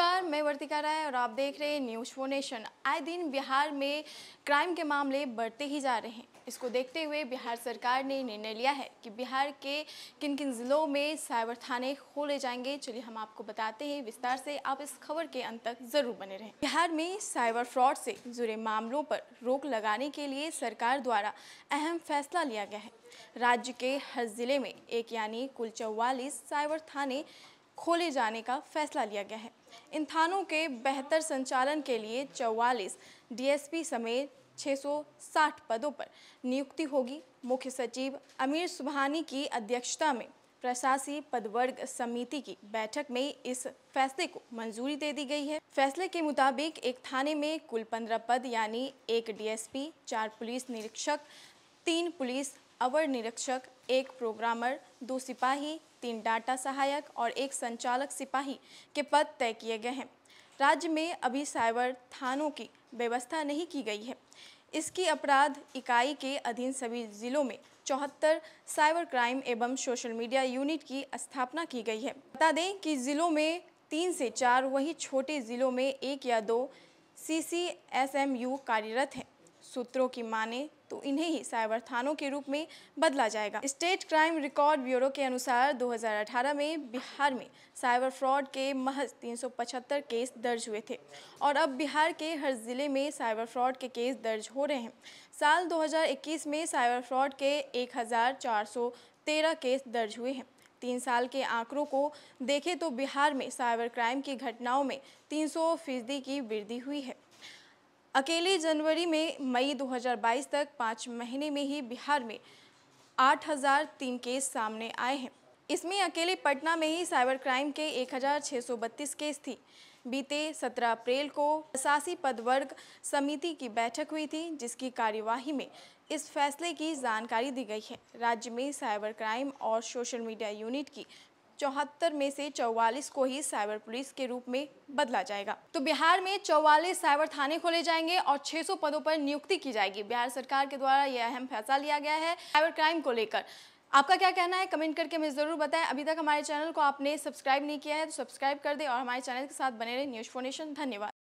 नमस्कार मैं वर्तिका राय और आप देख रहे हैं न्यूज फो नेशन आए दिन बिहार में क्राइम के मामले बढ़ते ही जा रहे हैं इसको देखते हुए बिहार सरकार ने निर्णय लिया है कि बिहार के किन किन ज़िलों में साइबर थाने खोले जाएंगे चलिए हम आपको बताते हैं विस्तार से आप इस खबर के अंत तक जरूर बने रहें बिहार में साइबर फ्रॉड से जुड़े मामलों पर रोक लगाने के लिए सरकार द्वारा अहम फैसला लिया गया है राज्य के हर ज़िले में एक यानी कुल चौवालीस साइबर थाने खोले जाने का फैसला लिया गया है इन थानों के बेहतर संचालन के लिए 44 डीएसपी समेत 660 पदों पर नियुक्ति होगी मुख्य सचिव अमीर सुबहानी की अध्यक्षता में प्रशासी पदवर्ग समिति की बैठक में इस फैसले को मंजूरी दे दी गई है फैसले के मुताबिक एक थाने में कुल पंद्रह पद यानी एक डीएसपी, चार पुलिस निरीक्षक तीन पुलिस अवर निरीक्षक एक प्रोग्रामर दो सिपाही तीन डाटा सहायक और एक संचालक सिपाही के पद तय किए गए हैं राज्य में अभी साइबर थानों की व्यवस्था नहीं की गई है इसकी अपराध इकाई के अधीन सभी जिलों में चौहत्तर साइबर क्राइम एवं सोशल मीडिया यूनिट की स्थापना की गई है बता दें कि जिलों में तीन से चार वही छोटे जिलों में एक या दो सी कार्यरत हैं सूत्रों की माने तो इन्हें ही साइबर थानों के रूप में बदला जाएगा स्टेट क्राइम रिकॉर्ड ब्यूरो के अनुसार 2018 में बिहार में साइबर फ्रॉड के महज 375 केस दर्ज हुए थे और अब बिहार के हर ज़िले में साइबर फ्रॉड के केस दर्ज हो रहे हैं साल 2021 में साइबर फ्रॉड के 1413 केस दर्ज हुए हैं तीन साल के आंकड़ों को देखें तो बिहार में साइबर क्राइम की घटनाओं में तीन फीसदी की वृद्धि हुई है अकेले जनवरी में मई 2022 तक पाँच महीने में ही बिहार में 8003 केस सामने आए हैं इसमें अकेले पटना में ही साइबर क्राइम के 1632 केस थी बीते 17 अप्रैल को पचासी पद वर्ग समिति की बैठक हुई थी जिसकी कार्यवाही में इस फैसले की जानकारी दी गई है राज्य में साइबर क्राइम और सोशल मीडिया यूनिट की चौहत्तर में से 44 को ही साइबर पुलिस के रूप में बदला जाएगा तो बिहार में चौवालीस साइबर थाने खोले जाएंगे और 600 पदों पर नियुक्ति की जाएगी बिहार सरकार के द्वारा यह अहम फैसला लिया गया है साइबर क्राइम को लेकर आपका क्या कहना है कमेंट करके हमें ज़रूर बताएं अभी तक हमारे चैनल को आपने सब्सक्राइब नहीं किया है तो सब्सक्राइब कर दे और हमारे चैनल के साथ बने रहे न्यूज़ फोनेशन धन्यवाद